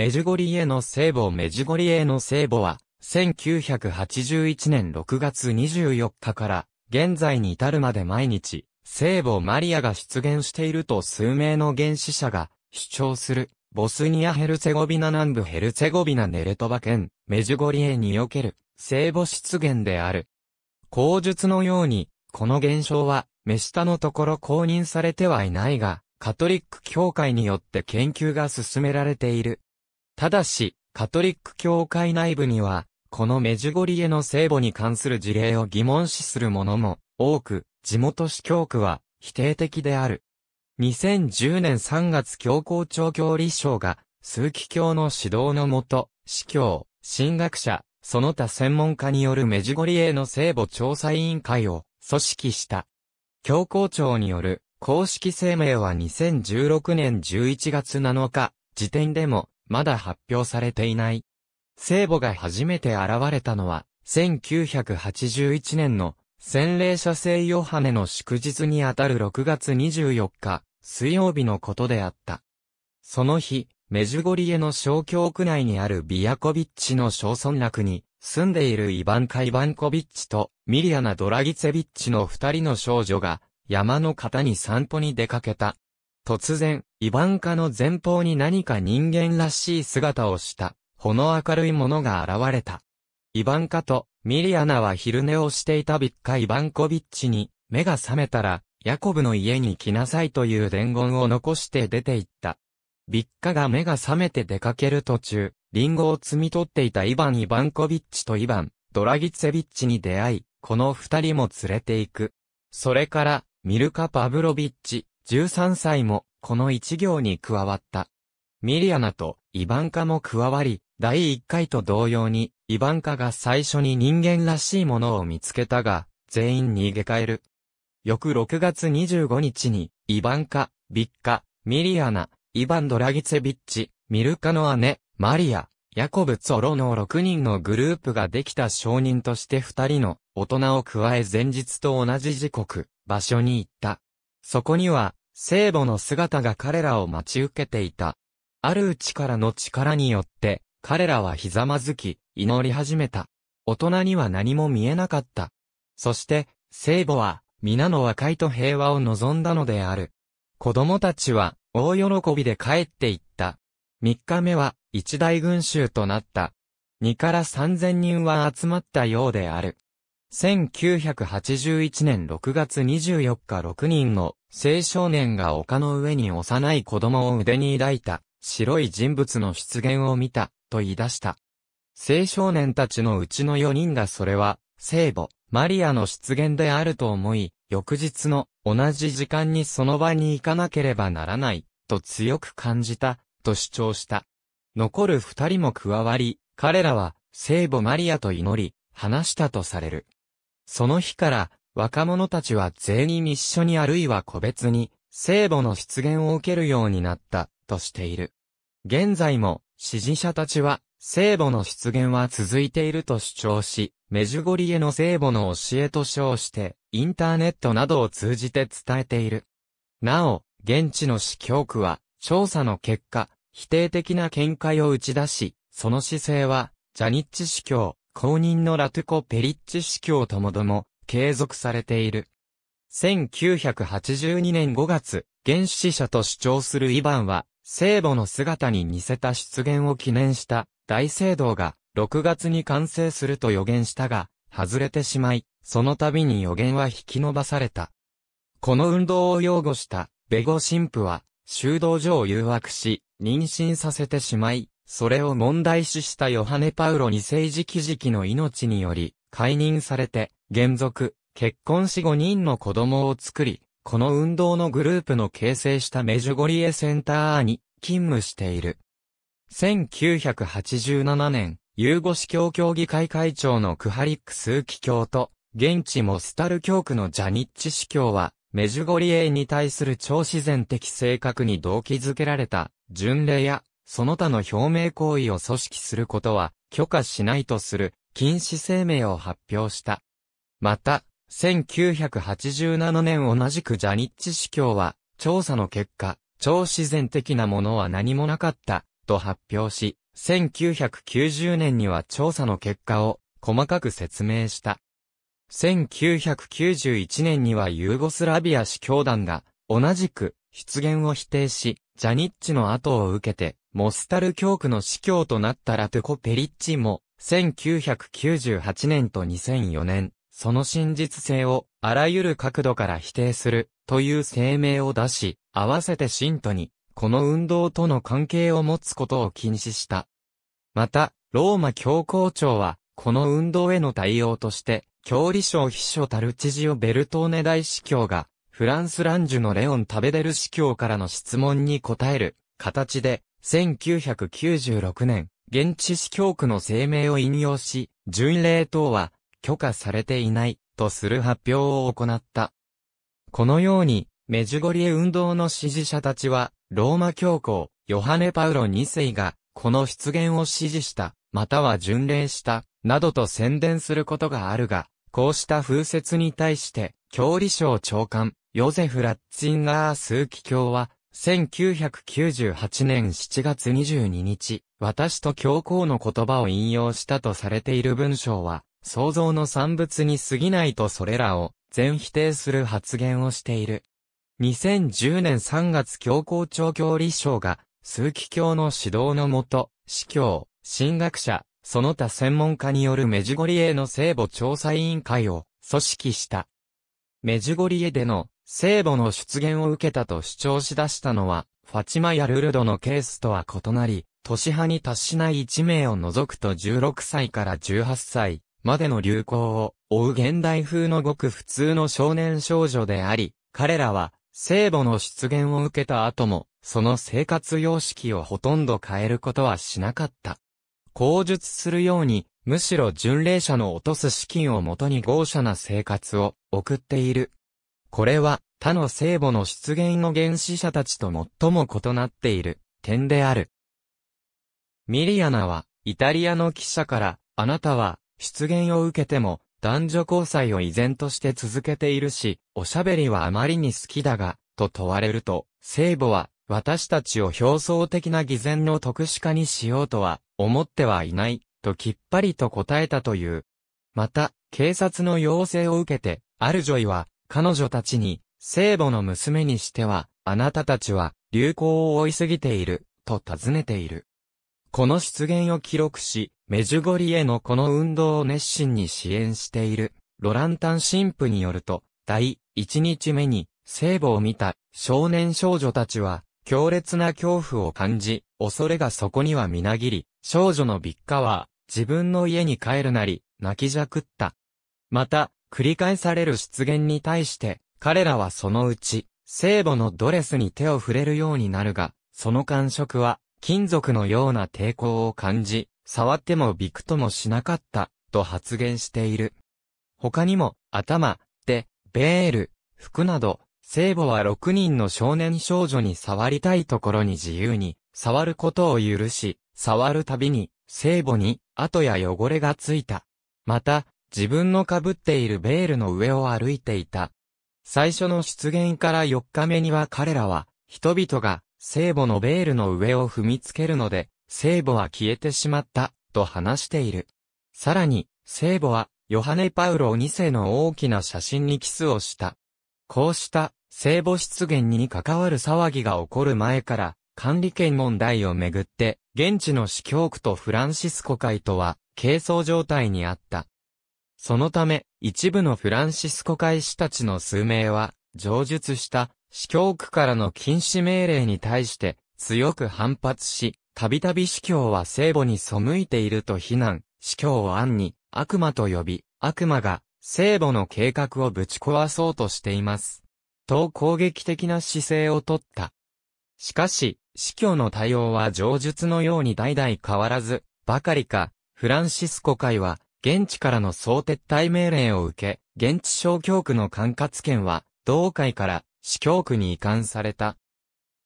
メジュゴリエの聖母メジュゴリエの聖母は、1981年6月24日から、現在に至るまで毎日、聖母マリアが出現していると数名の原始者が主張する、ボスニア・ヘルツェゴビナ南部ヘルツェゴビナネレトバ県、メジュゴリエにおける、聖母出現である。口述のように、この現象は、目下のところ公認されてはいないが、カトリック教会によって研究が進められている。ただし、カトリック教会内部には、このメジュゴリエの聖母に関する事例を疑問視する者も多く、地元市教区は否定的である。2010年3月教皇庁教理省が、数奇教の指導のもと、司教、神学者、その他専門家によるメジュゴリエの聖母調査委員会を組織した。教皇庁による公式声明は2016年11月7日時点でもまだ発表されていない。聖母が初めて現れたのは、1981年の洗礼者聖ヨハネの祝日にあたる6月24日、水曜日のことであった。その日、メジュゴリエの小教区内にあるビヤコビッチの小村落に、住んでいるイバンカ・イバンコビッチとミリアナ・ドラギツェビッチの二人の少女が、山の方に散歩に出かけた。突然、イバンカの前方に何か人間らしい姿をした、ほの明るいものが現れた。イバンカと、ミリアナは昼寝をしていたビッカ・イバンコビッチに、目が覚めたら、ヤコブの家に来なさいという伝言を残して出て行った。ビッカが目が覚めて出かける途中、リンゴを摘み取っていたイバン・イバンコビッチとイバン、ドラギツェビッチに出会い、この二人も連れて行く。それから、ミルカ・パブロビッチ、13歳もこの一行に加わった。ミリアナとイバンカも加わり、第一回と同様に、イバンカが最初に人間らしいものを見つけたが、全員逃げ帰る。翌6月25日に、イバンカ、ビッカ、ミリアナ、イバン・ドラギツェビッチ、ミルカの姉、マリア、ヤコブ・ツォロの6人のグループができた証人として2人の大人を加え前日と同じ時刻、場所に行った。そこには、聖母の姿が彼らを待ち受けていた。あるうちからの力によって、彼らはひざまずき、祈り始めた。大人には何も見えなかった。そして、聖母は、皆の和解と平和を望んだのである。子供たちは、大喜びで帰っていった。三日目は、一大群衆となった。二から三千人は集まったようである。1981年6月24日6人の青少年が丘の上に幼い子供を腕に抱いた白い人物の出現を見たと言い出した。青少年たちのうちの4人がそれは聖母マリアの出現であると思い、翌日の同じ時間にその場に行かなければならないと強く感じたと主張した。残る2人も加わり、彼らは聖母マリアと祈り、話したとされる。その日から、若者たちは全員一緒にあるいは個別に、聖母の出現を受けるようになった、としている。現在も、支持者たちは、聖母の出現は続いていると主張し、メジュゴリエの聖母の教えと称して、インターネットなどを通じて伝えている。なお、現地の司教区は、調査の結果、否定的な見解を打ち出し、その姿勢は、ジャニッチ司教、公認のラトゥコ・ペリッチ司教ともども、継続されている。1982年5月、原始者と主張するイヴァンは、聖母の姿に似せた出現を記念した大聖堂が6月に完成すると予言したが、外れてしまい、その度に予言は引き伸ばされた。この運動を擁護したベゴ神父は、修道所を誘惑し、妊娠させてしまい、それを問題視したヨハネ・パウロ治世時期の命により、解任されて、原則、結婚し5人の子供を作り、この運動のグループの形成したメジュゴリエセンターに勤務している。1987年、ユーゴ司教協議会会長のクハリックスーキ教と、現地モスタル教区のジャニッチ司教は、メジュゴリエに対する超自然的性格に動機づけられた、巡礼やその他の表明行為を組織することは許可しないとする禁止声明を発表した。また、1987年同じくジャニッチ司教は、調査の結果、超自然的なものは何もなかった、と発表し、1990年には調査の結果を細かく説明した。1991年にはユーゴスラビア司教団が同じく出現を否定し、ジャニッチの後を受けてモスタル教区の司教となったラトゥコ・ペリッチも、1998年と2004年、その真実性をあらゆる角度から否定するという声明を出し、合わせて信徒に、この運動との関係を持つことを禁止した。また、ローマ教皇庁は、この運動への対応として、教理省秘書タルチジオ・ベルトーネ大司教が、フランス・ランジュのレオン・タベデル司教からの質問に答える形で、1996年、現地司教区の声明を引用し、巡礼等は許可されていないとする発表を行った。このように、メジュゴリエ運動の支持者たちは、ローマ教皇、ヨハネ・パウロ2世が、この出現を支持した、または巡礼した、などと宣伝することがあるが、こうした風説に対して、教理省長官、ヨゼフ・ラッツィンガー・スーキ教は、1998年7月22日、私と教皇の言葉を引用したとされている文章は、創造の産物に過ぎないとそれらを全否定する発言をしている。2010年3月教皇長教理省が、数奇教の指導のもと、司教、神学者、その他専門家によるメジゴリエの聖母調査委員会を組織した。メジゴリエでの聖母の出現を受けたと主張し出したのは、ファチマやルルドのケースとは異なり、市派に達しない1名を除くと16歳から18歳までの流行を追う現代風のごく普通の少年少女であり、彼らは聖母の出現を受けた後も、その生活様式をほとんど変えることはしなかった。口述するように、むしろ巡礼者の落とす資金をもとに豪奢な生活を送っているこれは他の聖母の出現の原始者たちと最も異なっている点である。ミリアナは、イタリアの記者から、あなたは、出現を受けても、男女交際を依然として続けているし、おしゃべりはあまりに好きだが、と問われると、聖母は、私たちを表層的な偽善の特殊化にしようとは、思ってはいない、ときっぱりと答えたという。また、警察の要請を受けて、ある女医は、彼女たちに、聖母の娘にしては、あなたたちは、流行を追いすぎている、と尋ねている。この出現を記録し、メジュゴリへのこの運動を熱心に支援している、ロランタン神父によると、第1日目に、聖母を見た少年少女たちは、強烈な恐怖を感じ、恐れがそこにはみなぎり、少女のビッカは、自分の家に帰るなり、泣きじゃくった。また、繰り返される出現に対して、彼らはそのうち、聖母のドレスに手を触れるようになるが、その感触は、金属のような抵抗を感じ、触ってもびくともしなかった、と発言している。他にも、頭、手、ベール、服など、聖母は6人の少年少女に触りたいところに自由に、触ることを許し、触るたびに、聖母に、跡や汚れがついた。また、自分の被っているベールの上を歩いていた。最初の出現から4日目には彼らは、人々が聖母のベールの上を踏みつけるので、聖母は消えてしまった、と話している。さらに、聖母は、ヨハネ・パウロ2世の大きな写真にキスをした。こうした、聖母出現に関わる騒ぎが起こる前から、管理権問題をめぐって、現地の司教区とフランシスコ会とは、係争状態にあった。そのため、一部のフランシスコ会士たちの数名は、上述した、司教区からの禁止命令に対して、強く反発し、たびたび司教は聖母に背いていると非難、司教を暗に、悪魔と呼び、悪魔が、聖母の計画をぶち壊そうとしています。と攻撃的な姿勢をとった。しかし、司教の対応は上述のように代々変わらず、ばかりか、フランシスコ会は、現地からの総撤退命令を受け、現地小教区の管轄権は、同会から市教区に移管された。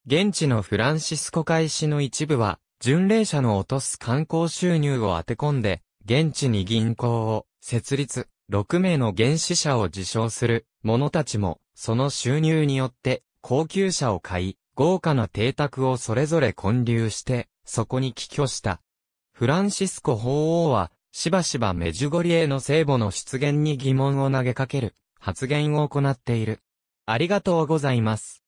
現地のフランシスコ会市の一部は、巡礼者の落とす観光収入を当て込んで、現地に銀行を設立、6名の原始者を自称する者たちも、その収入によって高級車を買い、豪華な邸宅をそれぞれ建立して、そこに帰居した。フランシスコ法王は、しばしばメジュゴリエの聖母の出現に疑問を投げかける発言を行っている。ありがとうございます。